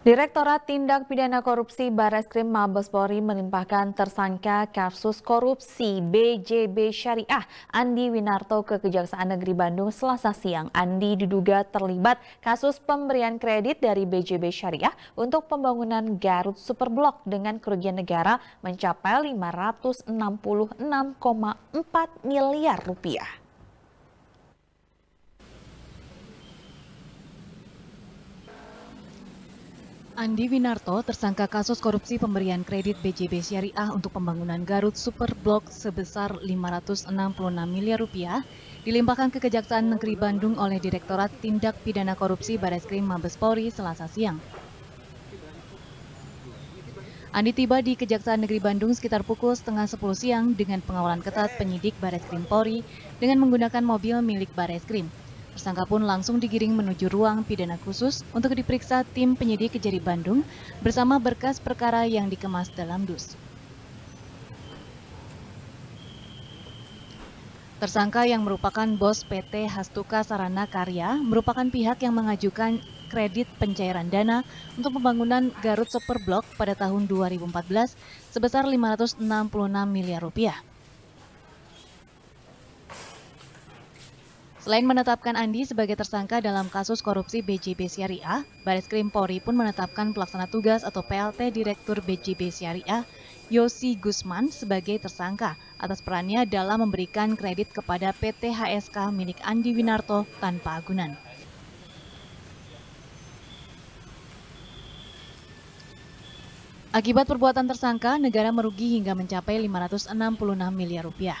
Direktorat Tindak Pidana Korupsi Bareskrim Mabes Polri melimpahkan tersangka kasus korupsi BJB Syariah Andi Winarto ke Kejaksaan Negeri Bandung Selasa siang. Andi diduga terlibat kasus pemberian kredit dari BJB Syariah untuk pembangunan Garut Superblok dengan kerugian negara mencapai 566,4 miliar rupiah. Andi Winarto, tersangka kasus korupsi pemberian kredit BJB Syariah untuk pembangunan Garut Super Blok sebesar 566 miliar rupiah, dilimpahkan ke Kejaksaan Negeri Bandung oleh Direktorat Tindak Pidana Korupsi Bareskrim Mabes Polri Selasa siang. Andi tiba di Kejaksaan Negeri Bandung sekitar pukul setengah sepuluh siang dengan pengawalan ketat penyidik Bareskrim Polri dengan menggunakan mobil milik Bareskrim. Tersangka pun langsung digiring menuju ruang pidana khusus untuk diperiksa tim penyidik Kejari Bandung bersama berkas perkara yang dikemas dalam dus. Tersangka yang merupakan bos PT Hastuka Sarana Karya merupakan pihak yang mengajukan kredit pencairan dana untuk pembangunan Garut Super pada tahun 2014 sebesar 566 miliar rupiah. Selain menetapkan Andi sebagai tersangka dalam kasus korupsi BJB Syariah, Baris Krim Polri pun menetapkan pelaksana tugas atau PLT Direktur BJB Syariah, Yosi Gusman sebagai tersangka atas perannya dalam memberikan kredit kepada PT HSK milik Andi Winarto tanpa agunan. Akibat perbuatan tersangka, negara merugi hingga mencapai 566 miliar rupiah.